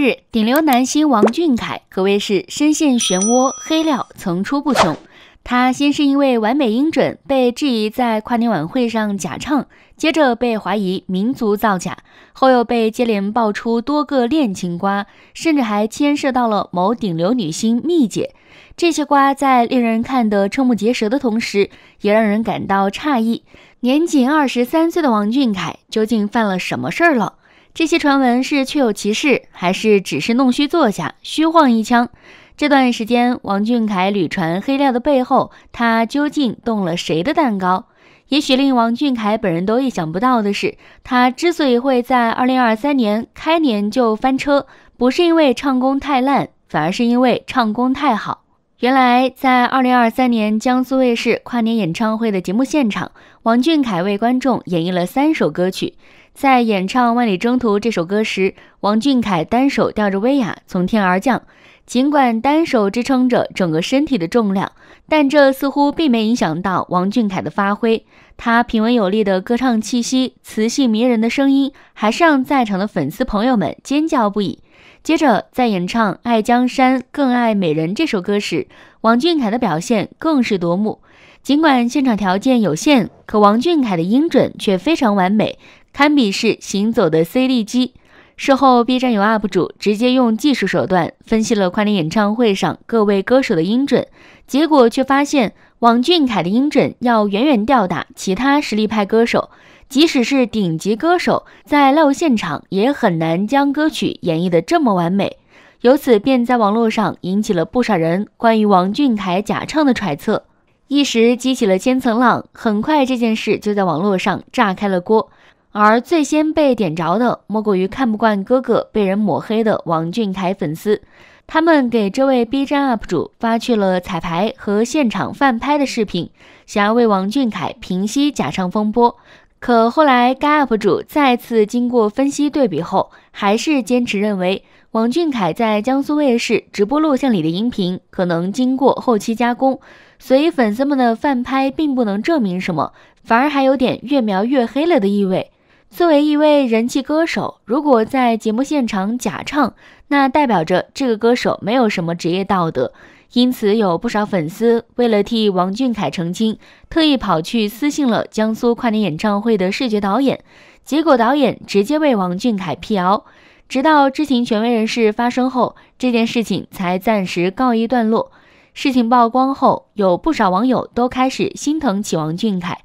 日顶流男星王俊凯可谓是深陷漩涡，黑料层出不穷。他先是因为完美音准被质疑在跨年晚会上假唱，接着被怀疑民族造假，后又被接连爆出多个恋情瓜，甚至还牵涉到了某顶流女星蜜姐。这些瓜在令人看得瞠目结舌的同时，也让人感到诧异。年仅二十三岁的王俊凯究竟犯了什么事儿了？这些传闻是确有其事，还是只是弄虚作假、虚晃一枪？这段时间王俊凯屡传黑料的背后，他究竟动了谁的蛋糕？也许令王俊凯本人都意想不到的是，他之所以会在2023年开年就翻车，不是因为唱功太烂，反而是因为唱功太好。原来，在2023年江苏卫视跨年演唱会的节目现场，王俊凯为观众演绎了三首歌曲。在演唱《万里征途》这首歌时，王俊凯单手吊着威亚从天而降，尽管单手支撑着整个身体的重量，但这似乎并没影响到王俊凯的发挥。他平稳有力的歌唱气息，磁性迷人的声音，还是让在场的粉丝朋友们尖叫不已。接着，在演唱《爱江山更爱美人》这首歌时，王俊凯的表现更是夺目。尽管现场条件有限，可王俊凯的音准却非常完美。堪比是行走的 CD 机。事后，B 站有 UP 主直接用技术手段分析了跨年演唱会上各位歌手的音准，结果却发现王俊凯的音准要远远吊打其他实力派歌手。即使是顶级歌手在 live 现场也很难将歌曲演绎得这么完美，由此便在网络上引起了不少人关于王俊凯假唱的揣测，一时激起了千层浪。很快，这件事就在网络上炸开了锅。而最先被点着的，莫过于看不惯哥哥被人抹黑的王俊凯粉丝，他们给这位 B 站 UP 主发去了彩排和现场翻拍的视频，想要为王俊凯平息假唱风波。可后来该 UP 主再次经过分析对比后，还是坚持认为王俊凯在江苏卫视直播录像里的音频可能经过后期加工，所以粉丝们的饭拍并不能证明什么，反而还有点越描越黑了的意味。作为一位人气歌手，如果在节目现场假唱，那代表着这个歌手没有什么职业道德。因此，有不少粉丝为了替王俊凯澄清，特意跑去私信了江苏跨年演唱会的视觉导演，结果导演直接为王俊凯辟谣。直到知情权威人士发声后，这件事情才暂时告一段落。事情曝光后，有不少网友都开始心疼起王俊凯。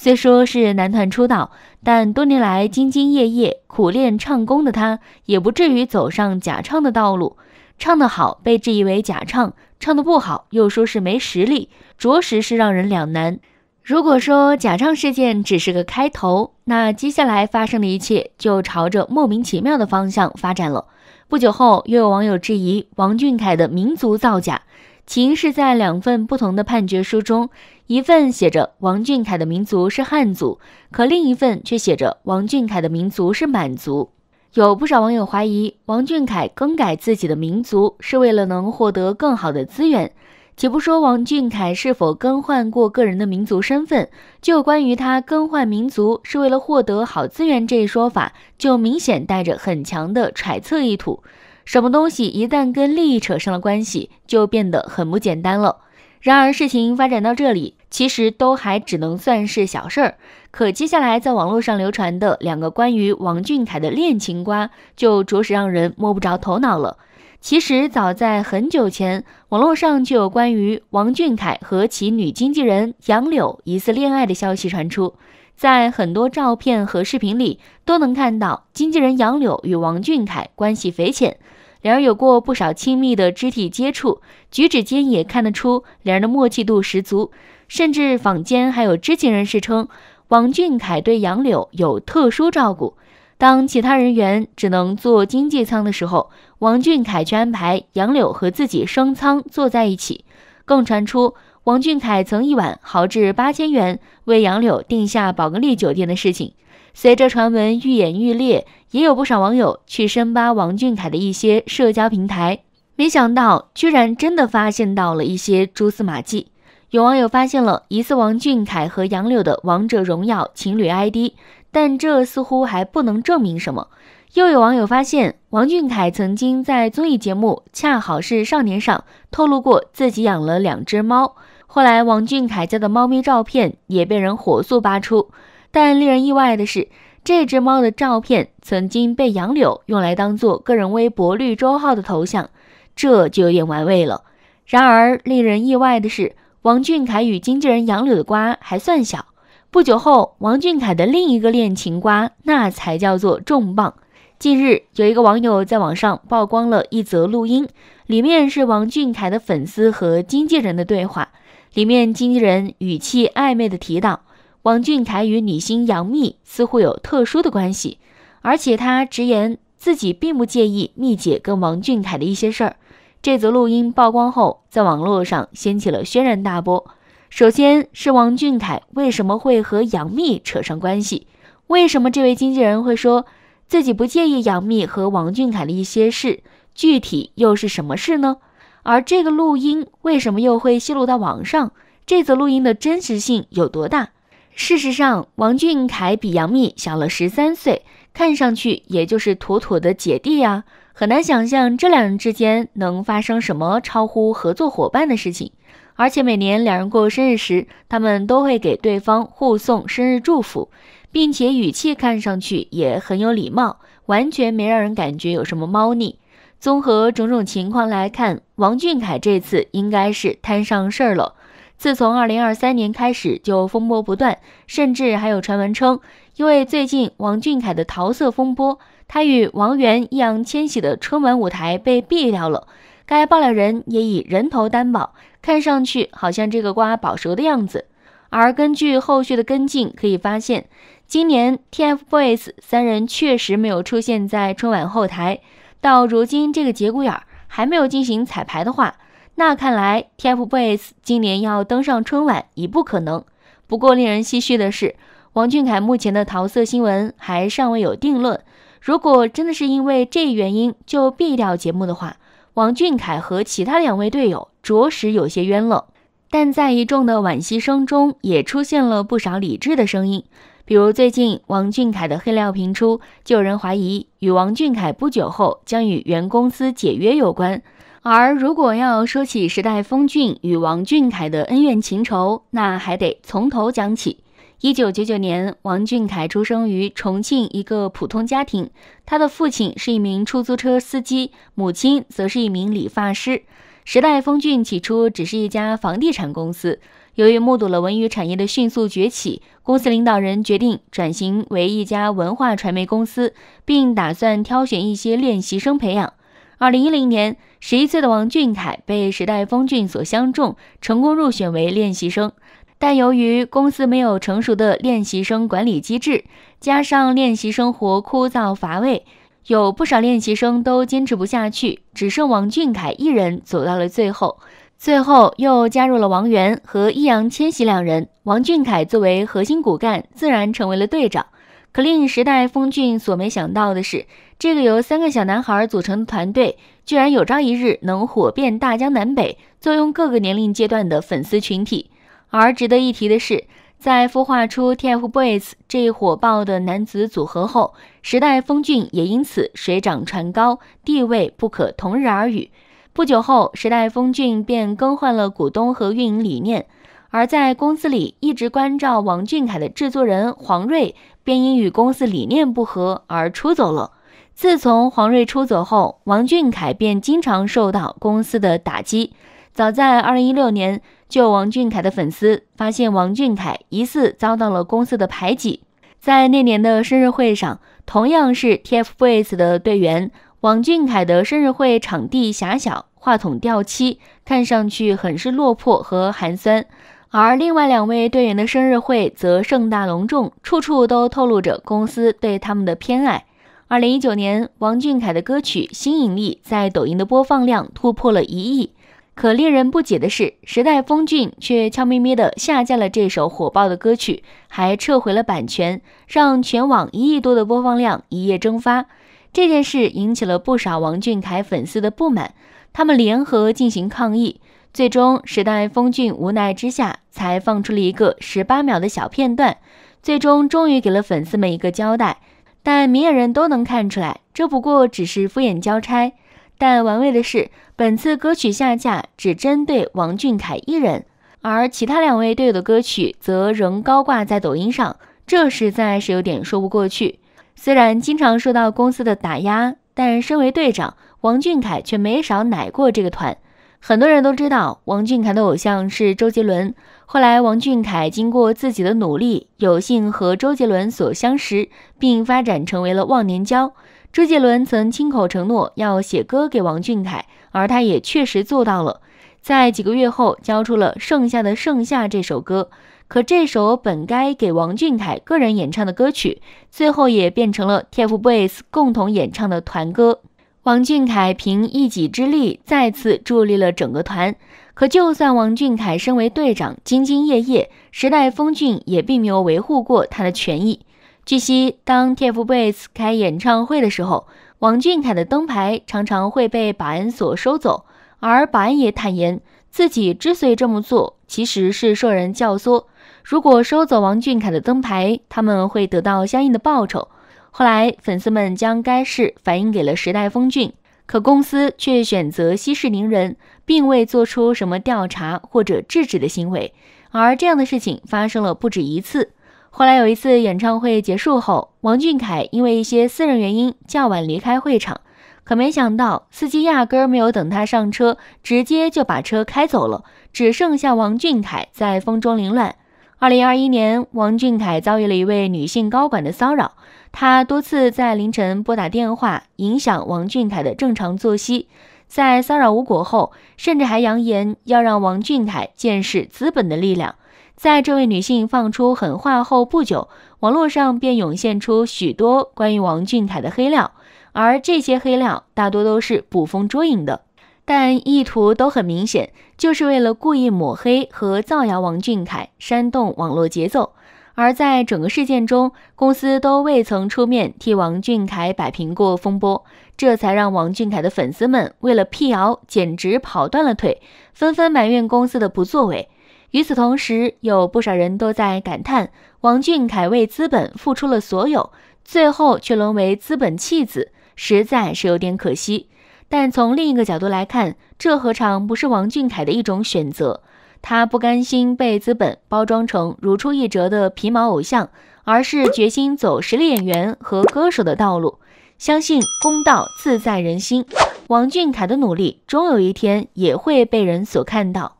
虽说是男团出道，但多年来兢兢业业苦练唱功的他，也不至于走上假唱的道路。唱得好被质疑为假唱，唱得不好又说是没实力，着实是让人两难。如果说假唱事件只是个开头，那接下来发生的一切就朝着莫名其妙的方向发展了。不久后，又有网友质疑王俊凯的民族造假。起因是，在两份不同的判决书中，一份写着王俊凯的民族是汉族，可另一份却写着王俊凯的民族是满族。有不少网友怀疑王俊凯更改自己的民族是为了能获得更好的资源。且不说王俊凯是否更换过个人的民族身份，就关于他更换民族是为了获得好资源这一说法，就明显带着很强的揣测意图。什么东西一旦跟利益扯上了关系，就变得很不简单了。然而事情发展到这里，其实都还只能算是小事儿。可接下来在网络上流传的两个关于王俊凯的恋情瓜，就着实让人摸不着头脑了。其实早在很久前，网络上就有关于王俊凯和其女经纪人杨柳疑似恋爱的消息传出，在很多照片和视频里都能看到经纪人杨柳与王俊凯关系匪浅。两人有过不少亲密的肢体接触，举止间也看得出两人的默契度十足。甚至坊间还有知情人士称，王俊凯对杨柳有特殊照顾。当其他人员只能坐经济舱的时候，王俊凯却安排杨柳和自己升舱坐在一起。更传出王俊凯曾一晚豪掷八千元为杨柳订下宝格丽酒店的事情。随着传闻愈演愈烈，也有不少网友去深扒王俊凯的一些社交平台，没想到居然真的发现到了一些蛛丝马迹。有网友发现了疑似王俊凯和杨柳的《王者荣耀》情侣 ID，但这似乎还不能证明什么。又有网友发现，王俊凯曾经在综艺节目《恰好是少年》上透露过自己养了两只猫，后来王俊凯家的猫咪照片也被人火速扒出。但令人意外的是，这只猫的照片曾经被杨柳用来当做个人微博“绿洲号”的头像，这就有点玩味了。然而，令人意外的是，王俊凯与经纪人杨柳的瓜还算小。不久后，王俊凯的另一个恋情瓜，那才叫做重磅。近日，有一个网友在网上曝光了一则录音，里面是王俊凯的粉丝和经纪人的对话，里面经纪人语气暧昧的提到。王俊凯与女星杨幂似乎有特殊的关系，而且他直言自己并不介意幂姐跟王俊凯的一些事儿。这则录音曝光后，在网络上掀起了轩然大波。首先是王俊凯为什么会和杨幂扯上关系？为什么这位经纪人会说自己不介意杨幂和王俊凯的一些事？具体又是什么事呢？而这个录音为什么又会泄露到网上？这则录音的真实性有多大？事实上，王俊凯比杨幂小了十三岁，看上去也就是妥妥的姐弟啊，很难想象这两人之间能发生什么超乎合作伙伴的事情。而且每年两人过生日时，他们都会给对方互送生日祝福，并且语气看上去也很有礼貌，完全没让人感觉有什么猫腻。综合种种情况来看，王俊凯这次应该是摊上事儿了。自从二零二三年开始就风波不断，甚至还有传闻称，因为最近王俊凯的桃色风波，他与王源、易烊千玺的春晚舞台被毙掉了。该爆料人也以人头担保，看上去好像这个瓜保熟的样子。而根据后续的跟进，可以发现，今年 TFBOYS 三人确实没有出现在春晚后台。到如今这个节骨眼儿，还没有进行彩排的话。那看来 TFBOYS 今年要登上春晚已不可能。不过令人唏嘘的是，王俊凯目前的桃色新闻还尚未有定论。如果真的是因为这原因就毙掉节目的话，王俊凯和其他两位队友着实有些冤了。但在一众的惋惜声中，也出现了不少理智的声音，比如最近王俊凯的黑料频出，就有人怀疑与王俊凯不久后将与原公司解约有关。而如果要说起时代峰峻与王俊凯的恩怨情仇，那还得从头讲起。一九九九年，王俊凯出生于重庆一个普通家庭，他的父亲是一名出租车司机，母亲则是一名理发师。时代峰峻起初只是一家房地产公司，由于目睹了文娱产业的迅速崛起，公司领导人决定转型为一家文化传媒公司，并打算挑选一些练习生培养。二零一零年，十一岁的王俊凯被时代峰峻所相中，成功入选为练习生。但由于公司没有成熟的练习生管理机制，加上练习生活枯燥乏味，有不少练习生都坚持不下去，只剩王俊凯一人走到了最后。最后又加入了王源和易烊千玺两人，王俊凯作为核心骨干，自然成为了队长。可令时代峰峻所没想到的是，这个由三个小男孩组成的团队，居然有朝一日能火遍大江南北，坐拥各个年龄阶段的粉丝群体。而值得一提的是，在孵化出 TFBOYS 这一火爆的男子组合后，时代峰峻也因此水涨船高，地位不可同日而语。不久后，时代峰峻便更换了股东和运营理念。而在公司里一直关照王俊凯的制作人黄瑞，便因与公司理念不合而出走了。自从黄瑞出走后，王俊凯便经常受到公司的打击。早在二零一六年，就王俊凯的粉丝发现王俊凯疑似遭到了公司的排挤。在那年的生日会上，同样是 TFBOYS 的队员，王俊凯的生日会场地狭小，话筒掉漆，看上去很是落魄和寒酸。而另外两位队员的生日会则盛大隆重，处处都透露着公司对他们的偏爱。二零一九年，王俊凯的歌曲《吸引力》在抖音的播放量突破了一亿。可令人不解的是，时代峰峻却悄咪咪地下架了这首火爆的歌曲，还撤回了版权，让全网一亿多的播放量一夜蒸发。这件事引起了不少王俊凯粉丝的不满，他们联合进行抗议。最终，时代峰峻无奈之下才放出了一个十八秒的小片段，最终终于给了粉丝们一个交代。但明眼人都能看出来，这不过只是敷衍交差。但玩味的是，本次歌曲下架只针对王俊凯一人，而其他两位队友的歌曲则仍高挂在抖音上，这实在是有点说不过去。虽然经常受到公司的打压，但身为队长，王俊凯却没少奶过这个团。很多人都知道王俊凯的偶像是周杰伦。后来，王俊凯经过自己的努力，有幸和周杰伦所相识，并发展成为了忘年交。周杰伦曾亲口承诺要写歌给王俊凯，而他也确实做到了。在几个月后，交出了《剩下的盛夏》这首歌。可这首本该给王俊凯个人演唱的歌曲，最后也变成了 TFBOYS 共同演唱的团歌。王俊凯凭一己之力再次助力了整个团，可就算王俊凯身为队长兢兢业业，时代峰峻也并没有维护过他的权益。据悉，当 TFBOYS 开演唱会的时候，王俊凯的灯牌常常会被保安所收走，而保安也坦言自己之所以这么做，其实是受人教唆。如果收走王俊凯的灯牌，他们会得到相应的报酬。后来，粉丝们将该事反映给了时代峰峻，可公司却选择息事宁人，并未做出什么调查或者制止的行为。而这样的事情发生了不止一次。后来有一次演唱会结束后，王俊凯因为一些私人原因较晚离开会场，可没想到司机压根儿没有等他上车，直接就把车开走了，只剩下王俊凯在风中凌乱。二零二一年，王俊凯遭遇了一位女性高管的骚扰。她多次在凌晨拨打电话，影响王俊凯的正常作息。在骚扰无果后，甚至还扬言要让王俊凯见识资本的力量。在这位女性放出狠话后不久，网络上便涌现出许多关于王俊凯的黑料，而这些黑料大多都是捕风捉影的，但意图都很明显，就是为了故意抹黑和造谣王俊凯，煽动网络节奏。而在整个事件中，公司都未曾出面替王俊凯摆平过风波，这才让王俊凯的粉丝们为了辟谣，简直跑断了腿，纷纷埋怨公司的不作为。与此同时，有不少人都在感叹，王俊凯为资本付出了所有，最后却沦为资本弃子，实在是有点可惜。但从另一个角度来看，这何尝不是王俊凯的一种选择？他不甘心被资本包装成如出一辙的皮毛偶像，而是决心走实力演员和歌手的道路。相信公道自在人心，王俊凯的努力终有一天也会被人所看到。